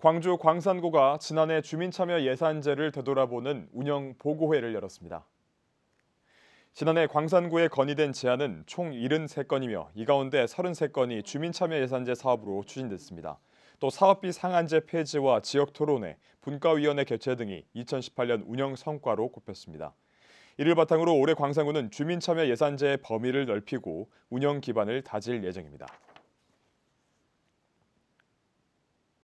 광주 광산구가 지난해 주민참여 예산제를 되돌아보는 운영 보고회를 열었습니다. 지난해 광산구에 건의된 제안은 총 73건이며 이 가운데 33건이 주민참여 예산제 사업으로 추진됐습니다. 또 사업비 상한제 폐지와 지역 토론회, 분과위원회 개최 등이 2018년 운영 성과로 꼽혔습니다. 이를 바탕으로 올해 광산구는 주민참여 예산제의 범위를 넓히고 운영 기반을 다질 예정입니다.